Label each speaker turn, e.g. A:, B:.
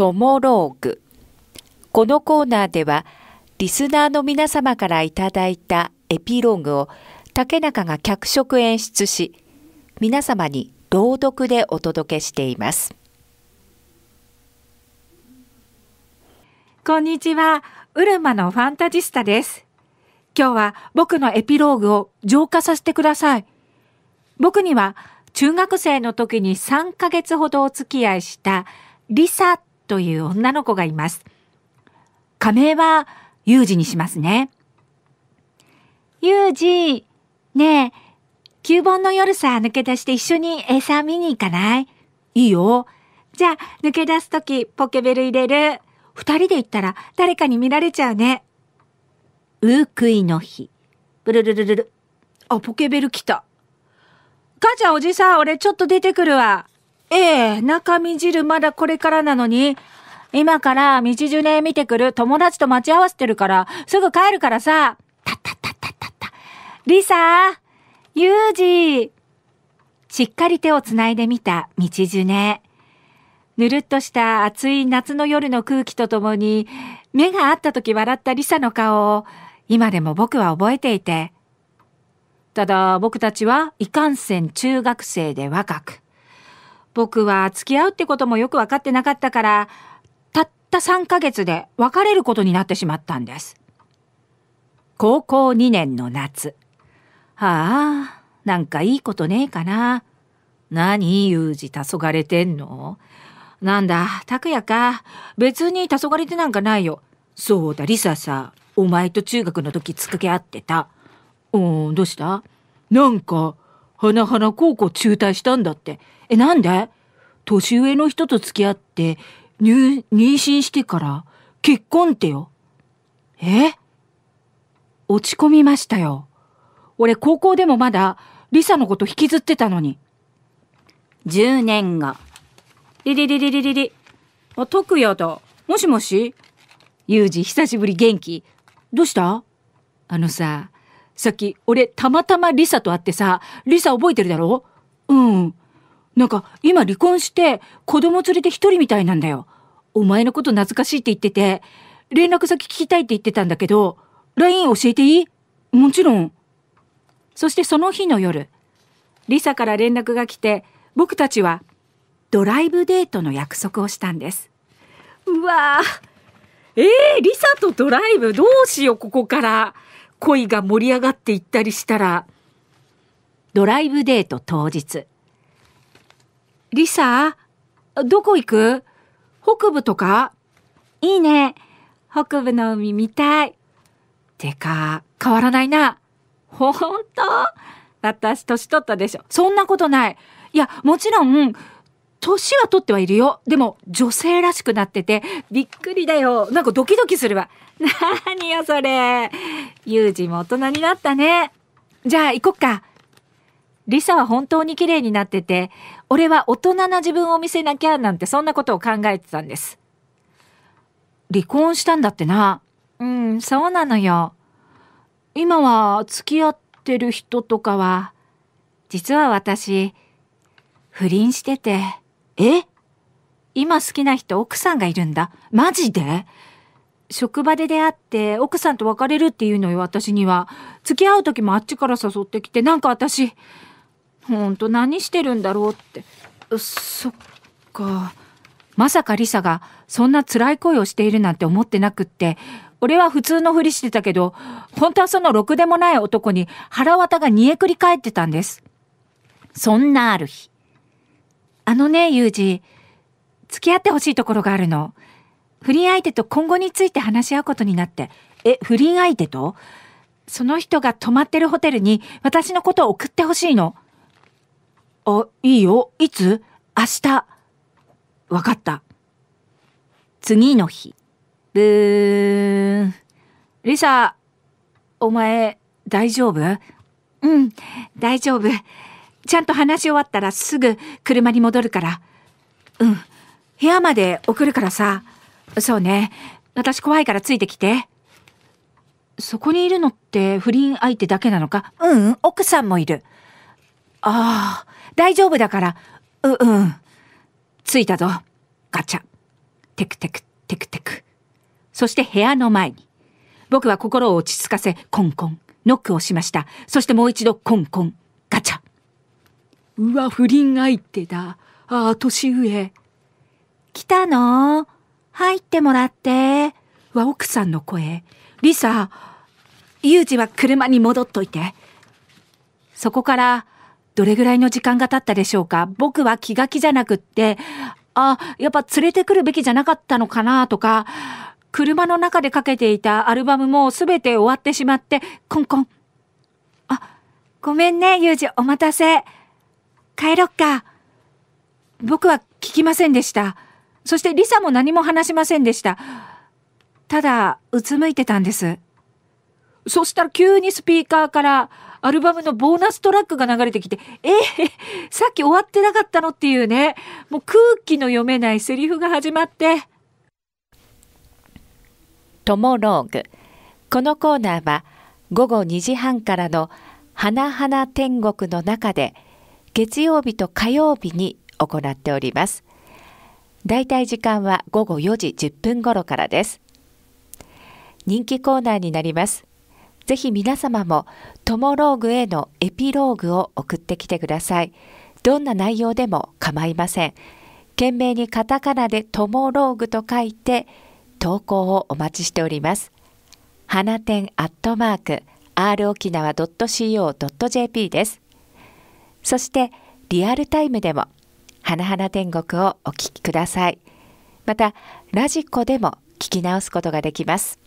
A: トモローグ。このコーナーでは、リスナーの皆様からいただいたエピローグを竹中が脚色演出し、皆様に朗読でお届けしています。こんにちは、ウルマのファンタジスタです。今日は僕のエピローグを浄化させてください。僕には中学生の時に3ヶ月ほどお付き合いしたリサという女の子がいます。仮名はユージにしますね。ユージ、ねえ、旧盆の夜さ、抜け出して一緒に餌見に行かないいいよ。じゃあ、抜け出すとき、ポケベル入れる。二人で行ったら、誰かに見られちゃうね。ウークイの日。ブルルルルル。あ、ポケベル来た。母ちゃん、おじさん、俺ちょっと出てくるわ。ええ、中身汁まだこれからなのに、今から道順へ見てくる友達と待ち合わせてるから、すぐ帰るからさ。たったったったったった。リサユージしっかり手をつないでみた道順へ。ぬるっとした暑い夏の夜の空気とともに、目が合った時笑ったリサの顔を、今でも僕は覚えていて。ただ僕たちはいかんせん中学生で若く。僕は付き合うってこともよく分かってなかったから、たった3ヶ月で別れることになってしまったんです。高校2年の夏。はあ、なんかいいことねえかな。何、ゆうじ、黄昏てんのなんだ、拓也か。別に黄昏てなんかないよ。そうだ、リサさ、お前と中学の時つかけ合ってた。うん、どうしたなんか、花々高校中退したんだって。え、なんで年上の人と付き合って、入、妊娠してから結婚ってよ。え落ち込みましたよ。俺高校でもまだリサのこと引きずってたのに。10年後。リリリリリリリ。あ、徳也だ。もしもしユージ、久しぶり元気。どうしたあのさ、さっき、俺、たまたまリサと会ってさ、リサ覚えてるだろうん。なんか、今離婚して、子供連れて一人みたいなんだよ。お前のこと懐かしいって言ってて、連絡先聞きたいって言ってたんだけど、LINE 教えていいもちろん。そしてその日の夜、リサから連絡が来て、僕たちはドライブデートの約束をしたんです。うわーえー、リサとドライブどうしよう、ここから。恋が盛り上がっていったりしたら、ドライブデート当日。リサ、どこ行く北部とかいいね。北部の海見たい。てか、変わらないな。ほんと私年取ったでしょ。そんなことない。いや、もちろん、年は取ってはいるよ。でも、女性らしくなってて、びっくりだよ。なんかドキドキするわ。な によ、それ。ユージも大人になったね。じゃあ、行こっか。リサは本当に綺麗になってて、俺は大人な自分を見せなきゃなんてそんなことを考えてたんです。離婚したんだってな。うん、そうなのよ。今は付き合ってる人とかは、実は私、不倫してて。え今好きな人奥さんがいるんだ。マジで職場で出会って奥さんと別れるっていうのよ、私には。付き合う時もあっちから誘ってきて、なんか私、ほんと何してるんだろうって。そっか。まさかリサがそんな辛い恋をしているなんて思ってなくって、俺は普通のふりしてたけど、本当はそのろくでもない男に腹渡が煮えくり返ってたんです。そんなある日。あのね、ユージ、付き合ってほしいところがあるの。不倫相手と今後について話し合うことになって。え、不倫相手とその人が泊まってるホテルに私のことを送ってほしいの。あ、いいよ。いつ明日。わかった。次の日。ブーン。リサ、お前、大丈夫うん、大丈夫。ちゃんと話し終わったらすぐ車に戻るから。うん。部屋まで送るからさ。そうね。私怖いからついてきて。そこにいるのって不倫相手だけなのかうん、うん、奥さんもいる。ああ、大丈夫だから。う、うん。着いたぞ。ガチャ。テクテク、テクテク。そして部屋の前に。僕は心を落ち着かせ、コンコン。ノックをしました。そしてもう一度、コンコン。ガチャ。うわ、不倫相手だ。ああ、年上。来たの入ってもらって。は奥さんの声。リサ、ユージは車に戻っといて。そこから、どれぐらいの時間が経ったでしょうか僕は気が気じゃなくって、あ、やっぱ連れてくるべきじゃなかったのかなとか、車の中でかけていたアルバムもすべて終わってしまって、コンコン。あ、ごめんね、ユージ、お待たせ。帰ろっか。僕は聞きませんでした。そしてリサも何も話しませんでした。ただ、うつむいてたんです。そしたら急にスピーカーからアルバムのボーナストラックが流れてきて、えー、さっき終わってなかったのっていうね、もう空気の読めないセリフが始まって。トモローグ。このコーナーは午後2時半からの花々天国の中で、月曜日と火曜日に行っております。だいたい時間は午後4時10分頃からです。人気コーナーになります。ぜひ皆様もトモローグへのエピローグを送ってきてください。どんな内容でも構いません。懸命にカタカナでトモローグと書いて投稿をお待ちしております。花店アットマーク r 沖縄 .co.jp です。そしてリアルタイムでも「花々天国」をお聞きくださいまたラジコでも聞き直すことができます